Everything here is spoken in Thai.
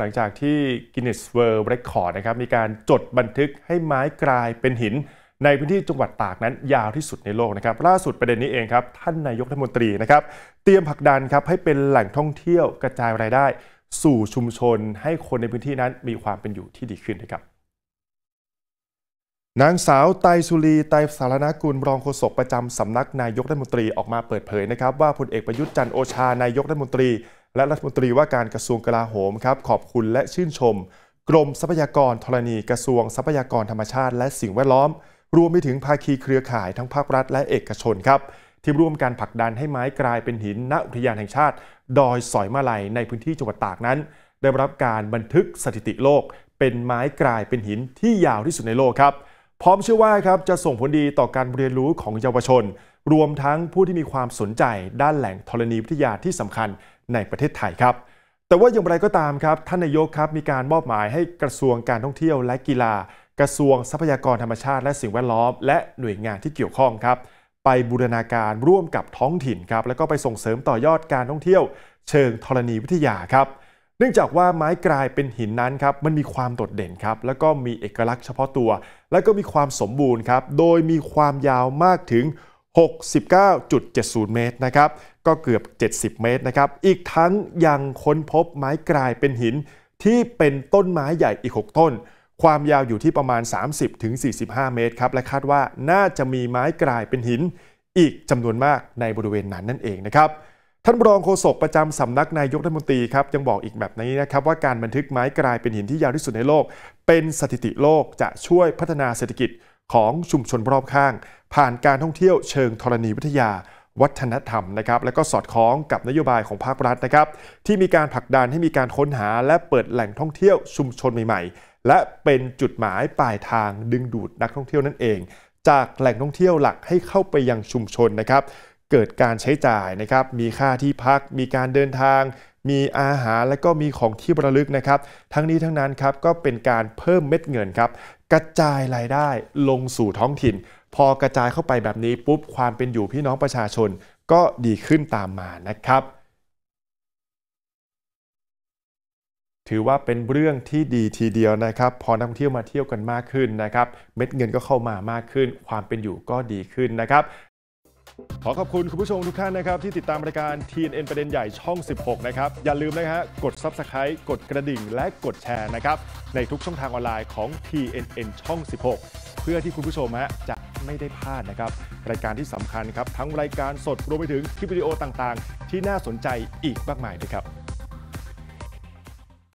หลังจากที่ Guinness World Record นะครับมีการจดบันทึกให้ไม้กลายเป็นหิน ในพื้นที่จังหวัดตากนั้นยาวที่สุดในโลกนะครับล่าสุดประเด็นนี้เองครับท่านนายกรัฐมนตรีนะครับเตรียมผลักดันครับให้เป็นแหล่งท่องเที่ยวกระจายรายได้ สู่ชุมชนให้คนในพื้นที่นั้นมีความเป็นอยู่ที่ดีขึ้นนะครับนางสาวไตสุรีไตสารณกุลรองโฆษกประจำสำนักนายกรัฐมนตรี ออกมาเปิดเผยนะครับว่าพลเอกประยุทธ์จันโอชานายกรัฐมนตรีและรัฐมนตรีว่าการกระทรวงกลาโหมครับขอบคุณและชื่นชม กรมทรัพยากรธรณีกระทรวงทรัพยากรธรรมชาติและสิ่งแวดล้อม รวมไปถึงภาคีเครือข่ายทั้งภาครัฐและเอกชนครับที่ร่วมการผลักดันให้ไม้กลายเป็นหิน ณอุทยานแห่งชาติ ดอยสอยมาลัยในพื้นที่จังหวัดตากนั้น ได้รับการบันทึกสถิติโลก เป็นไม้กลายเป็นหินที่ยาวที่สุดในโลกครับพร้อมเชื่อว่าครับจะส่งผลดีต่อการเรียนรู้ของเยาวชน รวมทั้งผู้ที่มีความสนใจ ด้านแหล่งธรณีวิทยาที่สำคัญในประเทศไทยครับ แต่ว่าอย่างไรก็ตามครับท่านนายกครับมีการมอบหมายให้กระทรวงการท่องเที่ยวและกีฬา กระทรวงทรัพยากรธรรมชาติและสิ่งแวดล้อมและหน่วยงานที่เกี่ยวข้องครับ ไปบูรณาการร่วมกับท้องถิ่นครับแล้วก็ไปส่งเสริมต่อยอดการท่องเที่ยวเชิงธรณีวิทยาครับเนื่องจากว่าไม้กลายเป็นหินนั้นครับมันมีความโดดเด่นครับแล้วก็มีเอกลักษณ์เฉพาะตัว และก็มีความสมบูรณ์ครับโดยมีความยาวมากถึง69.70 เมตร นะครับ ก็เกือบ 70 เมตรนะครับ อีกทั้งยังค้นพบไม้กลายเป็นหินที่เป็นต้นไม้ใหญ่อีก 6 ต้น ความยาวอยู่ที่ประมาณ 30-45 เมตรครับ และคาดว่าน่าจะมีไม้กลายเป็นหิน อีกจำนวนมากในบริเวณนั้นนั่นเองนะครับ ท่านรองโฆษกประจำสำนักนายกรัฐมนตรีครับ ยังบอกอีกแบบนี้นะครับว่าการบันทึกไม้กลายเป็นหินที่ยาวที่สุดในโลก เป็นสถิติโลกจะช่วยพัฒนาเศรษฐกิจของชุมชนรอบข้างผ่านการท่องเที่ยวเชิงธรณีวิทยาวัฒนธรรมนะครับ และก็สอดคล้องกับนโยบายของภาครัฐนะครับ ที่มีการผลักดันให้มีการค้นหาและเปิดแหล่งท่องเที่ยวชุมชนใหม่ๆ และเป็นจุดหมายปลายทางดึงดูดนักท่องเที่ยวนั่นเอง จากแหล่งท่องเที่ยวหลักให้เข้าไปยังชุมชนนะครับ เกิดการใช้จ่ายนะครับ มีค่าที่พัก มีการเดินทาง มีอาหารและก็มีของที่ระลึกนะครับ ทั้งนี้ทั้งนั้นครับก็เป็นการเพิ่มเม็ดเงินครับกระจายรายได้ลงสู่ท้องถิ่นพอกระจายเข้าไปแบบนี้ปุ๊บ ความเป็นอยู่พี่น้องประชาชน ก็ดีขึ้นตามมานะครับ ถือว่าเป็นเรื่องที่ดีทีเดียวนะครับ พอนักท่องเที่ยวมาเที่ยวกันมากขึ้นนะครับเม็ดเงินก็เข้ามามากขึ้น ความเป็นอยู่ก็ดีขึ้นนะครับขอขอบคุณคุณผู้ชมทุกท่านนะครับที่ติดตามรายการ TNN ประเด็นใหญ่ช่อง 16นะครับอย่าลืมนะฮะกด Subscribe กดกระดิ่งและกดแชร์นะครับในทุกช่องทางออนไลน์ของ TNN ช่อง 16 เพื่อที่คุณผู้ชมฮะจะไม่ได้พลาดนะครับ รายการที่สำคัญครับทั้งรายการสดรวมไปถึงคลิปวิดีโอต่างๆ ที่น่าสนใจอีกมากมายด้วยครับ